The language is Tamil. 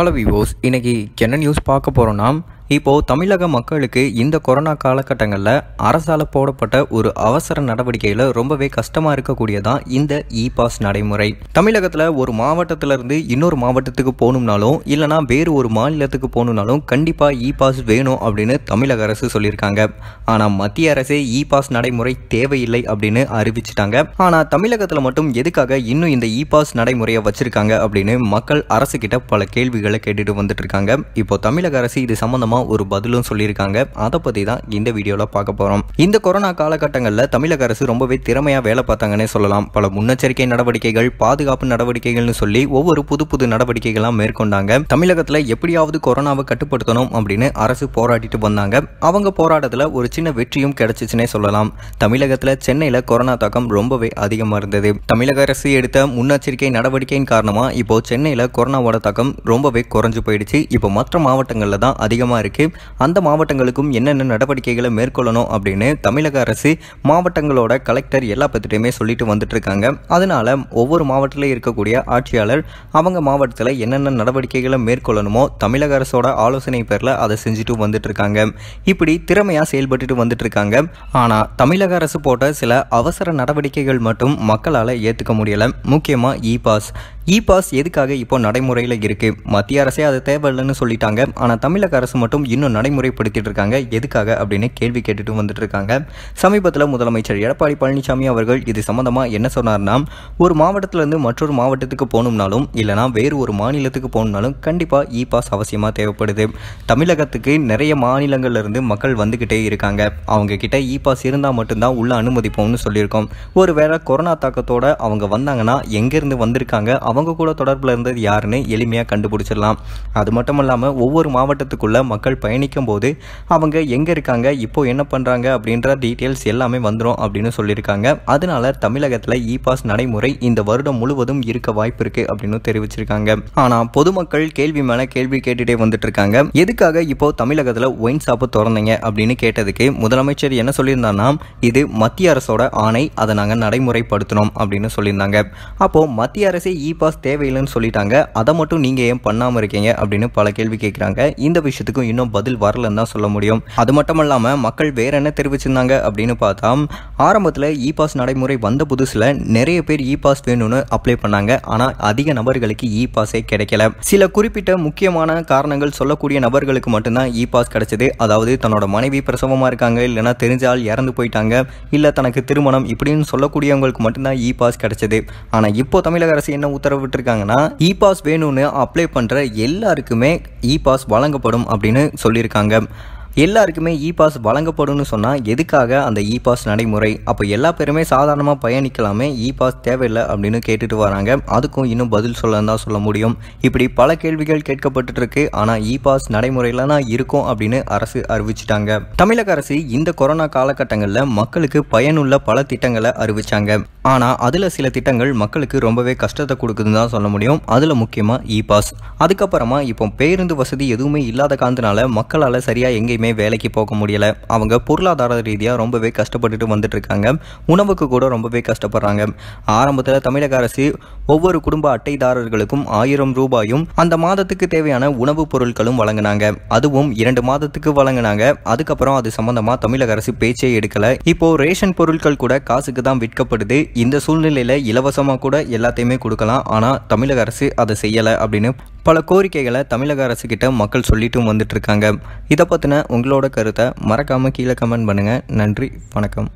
ஹலோ விவோஸ் இன்றைக்கி என்ன நியூஸ் பார்க்க போகிறோம்னா இப்போது தமிழக மக்களுக்கு இந்த கொரோனா காலகட்டங்களில் அரசால் போடப்பட்ட ஒரு அவசர நடவடிக்கையில் ரொம்பவே கஷ்டமாக இருக்கக்கூடியதான் இந்த இ பாஸ் நடைமுறை தமிழகத்தில் ஒரு மாவட்டத்திலிருந்து இன்னொரு மாவட்டத்துக்கு போகணும்னாலும் இல்லைனா வேறு ஒரு மாநிலத்துக்கு போகணும்னாலும் கண்டிப்பாக இ பாஸ் வேணும் அப்படின்னு தமிழக அரசு சொல்லியிருக்காங்க ஆனால் மத்திய அரசே இ பாஸ் நடைமுறை தேவையில்லை அப்படின்னு அறிவிச்சிட்டாங்க ஆனால் தமிழகத்தில் மட்டும் எதுக்காக இன்னும் இந்த இ பாஸ் நடைமுறையை வச்சிருக்காங்க அப்படின்னு மக்கள் அரசுக்கிட்ட பல கேள்விகளை கேட்டுட்டு வந்துட்டு இருக்காங்க இப்போ தமிழக அரசு இது சம்மந்தமாக மூலமாக ஒரு பதிலும் சொல்லியிருக்காங்க அதை பற்றி தான் இந்த வீடியோவில் பார்க்க போகிறோம் இந்த கொரோனா காலகட்டங்களில் தமிழக அரசு ரொம்பவே திறமையாக வேலை பார்த்தாங்கன்னே சொல்லலாம் பல முன்னெச்சரிக்கை நடவடிக்கைகள் பாதுகாப்பு நடவடிக்கைகள்னு சொல்லி ஒவ்வொரு புது புது நடவடிக்கைகளாக மேற்கொண்டாங்க தமிழகத்தில் எப்படியாவது கொரோனாவை கட்டுப்படுத்தணும் அப்படின்னு அரசு போராடிட்டு வந்தாங்க அவங்க போராட்டத்தில் ஒரு சின்ன வெற்றியும் கிடைச்சிச்சுன்னே சொல்லலாம் தமிழகத்தில் சென்னையில் கொரோனா தாக்கம் ரொம்பவே அதிகமாக இருந்தது தமிழக அரசு எடுத்த முன்னெச்சரிக்கை நடவடிக்கையின் காரணமாக இப்போ சென்னையில் கொரோனாவோட தாக்கம் ரொம்பவே குறைஞ்சு போயிடுச்சு இப்போ மற்ற மாவட்டங்களில் தான் அதிகமாக இருக்குது இருக்கு அந்த மாவட்டங்களுக்கும் என்னென்ன நடவடிக்கைகளை மேற்கொள்ளணும் அப்படின்னு தமிழக அரசு மாவட்டங்களோட கலெக்டர் எல்லா பத்திட்டையுமே சொல்லிட்டு வந்துட்டு இருக்காங்க அதனால ஒவ்வொரு மாவட்டத்தில் இருக்கக்கூடிய ஆட்சியாளர் அவங்க மாவட்டத்தில் என்னென்ன நடவடிக்கைகளை மேற்கொள்ளணுமோ தமிழக அரசோட ஆலோசனை பேரில் அதை செஞ்சுட்டு வந்துட்டு இருக்காங்க இப்படி திறமையாக செயல்பட்டு வந்துட்டு இருக்காங்க ஆனால் தமிழக அரசு போட்ட சில அவசர நடவடிக்கைகள் மட்டும் மக்களால் ஏற்றுக்க முடியலை முக்கியமாக இ பாஸ் இ பாஸ் எதுக்காக இப்போ நடைமுறையில் இருக்குது மத்திய அரசே அது தேவையில்லைன்னு சொல்லிட்டாங்க ஆனால் தமிழக அரசு மட்டும் இன்னும் நடைமுறைப்படுத்திட்டு இருக்காங்க எதுக்காக அப்படின்னு கேள்வி கேட்டுட்டு வந்துட்டு இருக்காங்க சமீபத்தில் முதலமைச்சர் எடப்பாடி பழனிசாமி அவர்கள் இது சம்மந்தமாக என்ன சொன்னார்னா ஒரு மாவட்டத்திலேருந்து மற்றொரு மாவட்டத்துக்கு போகணும்னாலும் இல்லைனா வேறு ஒரு மாநிலத்துக்கு போகணும்னாலும் கண்டிப்பாக இ பாஸ் அவசியமாக தேவைப்படுது தமிழகத்துக்கு நிறைய மாநிலங்கள்லேருந்து மக்கள் வந்துக்கிட்டே இருக்காங்க அவங்க கிட்ட இ பாஸ் இருந்தால் மட்டும்தான் உள்ள அனுமதிப்போம்னு சொல்லியிருக்கோம் ஒருவேளை கொரோனா தாக்கத்தோடு அவங்க வந்தாங்கன்னா எங்கேருந்து வந்திருக்காங்க அவங்க அவங்க கூட தொடர்பில் இருந்தது யாருன்னு எளிமையாக கண்டுபிடிச்சிடலாம் அது மட்டும் இல்லாமல் ஒவ்வொரு மாவட்டத்துக்குள்ளே மக்கள் பயணிக்கும் போது அவங்க எங்கே இருக்காங்க இப்போது என்ன பண்ணுறாங்க அப்படின்ற டீட்டெயில்ஸ் எல்லாமே வந்துடும் அப்படின்னு சொல்லியிருக்காங்க அதனால தமிழகத்தில் இ பாஸ் நடைமுறை இந்த வருடம் முழுவதும் இருக்க வாய்ப்பு இருக்குது அப்படின்னு தெரிவிச்சிருக்காங்க ஆனால் பொதுமக்கள் கேள்வி மேலே கேள்வி கேட்டுகிட்டே வந்துட்டு இருக்காங்க எதுக்காக இப்போ தமிழகத்தில் ஒயின் ஷாப்பு திறந்தீங்க அப்படின்னு கேட்டதுக்கு முதலமைச்சர் என்ன சொல்லியிருந்தாருன்னா இது மத்திய அரசோட ஆணை அதை நாங்கள் நடைமுறைப்படுத்தினோம் அப்படின்னு சொல்லியிருந்தாங்க அப்போது மத்திய அரசே இ பாஸ் தேவையில்லைன்னு சொல்லிட்டாங்க அதை மட்டும் நீங்கள் ஏன் பண்ணாமல் இருக்கீங்க அப்படின்னு பல கேள்வி கேட்குறாங்க இந்த விஷயத்துக்கும் இன்னும் பதில் வரலன்னு தான் சொல்ல முடியும் அது மட்டும் இல்லாமல் மக்கள் வேற என்ன தெரிவிச்சிருந்தாங்க அப்படின்னு பார்த்தா ஆரம்பத்தில் இ பாஸ் நடைமுறை வந்த புதுசில் நிறைய பேர் இ பாஸ் வேணும்னு அப்ளை பண்ணாங்க ஆனால் அதிக நபர்களுக்கு இ பாஸே கிடைக்கல சில குறிப்பிட்ட முக்கியமான காரணங்கள் சொல்லக்கூடிய நபர்களுக்கு மட்டும்தான் இ பாஸ் கிடைச்சது அதாவது தன்னோட மனைவி பிரசவமாக இருக்காங்க இல்லைன்னா தெரிஞ்ச ஆள் இறந்து போயிட்டாங்க இல்லை தனக்கு திருமணம் இப்படின்னு சொல்லக்கூடியவங்களுக்கு மட்டும்தான் இ பாஸ் கிடைச்சது ஆனால் இப்போ தமிழக அரசு என்ன உத்தரவு உத்தரவு இ பாஸ் வேணும்னு அப்ளை பண்ணுற எல்லாருக்குமே இ பாஸ் வழங்கப்படும் அப்படின்னு சொல்லியிருக்காங்க எல்லாருக்குமே இ பாஸ் வழங்கப்படும்னு சொன்னால் எதுக்காக அந்த இ பாஸ் நடைமுறை அப்போ எல்லா பேருமே சாதாரணமாக பயணிக்கலாமே இ பாஸ் தேவையில்லை அப்படின்னு கேட்டுட்டு வராங்க அதுக்கும் இன்னும் பதில் சொல்ல தான் சொல்ல முடியும் இப்படி பல கேள்விகள் கேட்கப்பட்டு இருக்கு ஆனால் இ பாஸ் நடைமுறையில் தான் இருக்கும் அப்படின்னு அரசு அறிவிச்சிட்டாங்க தமிழக அரசு இந்த கொரோனா காலகட்டங்களில் மக்களுக்கு பயனுள்ள பல திட்டங்களை அறிவிச்சாங்க ஆனால் அதில் சில திட்டங்கள் மக்களுக்கு ரொம்பவே கஷ்டத்தை கொடுக்குதுன்னு தான் சொல்ல முடியும் அதில் முக்கியமாக இ பாஸ் அதுக்கப்புறமா இப்போ பேருந்து வசதி எதுவுமே இல்லாத காரணத்தினால மக்களால் சரியாக எங்கேயுமே யாருமே வேலைக்கு போக முடியலை அவங்க பொருளாதார ரீதியாக ரொம்பவே கஷ்டப்பட்டுட்டு வந்துட்டுருக்காங்க உணவுக்கு கூட ரொம்பவே கஷ்டப்படுறாங்க ஆரம்பத்தில் தமிழக அரசு ஒவ்வொரு குடும்ப அட்டைதாரர்களுக்கும் ஆயிரம் ரூபாயும் அந்த மாதத்துக்கு தேவையான உணவுப் பொருட்களும் வழங்கினாங்க அதுவும் இரண்டு மாதத்துக்கு வழங்கினாங்க அதுக்கப்புறம் அது சம்பந்தமாக தமிழக அரசு பேச்சே எடுக்கலை இப்போ ரேஷன் பொருட்கள் கூட காசுக்கு தான் விற்கப்படுது இந்த சூழ்நிலையில் இலவசமாக கூட எல்லாத்தையுமே கொடுக்கலாம் ஆனால் தமிழக அரசு அதை செய்யலை அப்படின்னு பல கோரிக்கைகளை தமிழக கிட்ட மக்கள் சொல்லிட்டும் வந்துட்டு இருக்காங்க இதை பற்றின உங்களோட கருத்தை மறக்காமல் கீழே கமெண்ட் பண்ணுங்கள் நன்றி வணக்கம்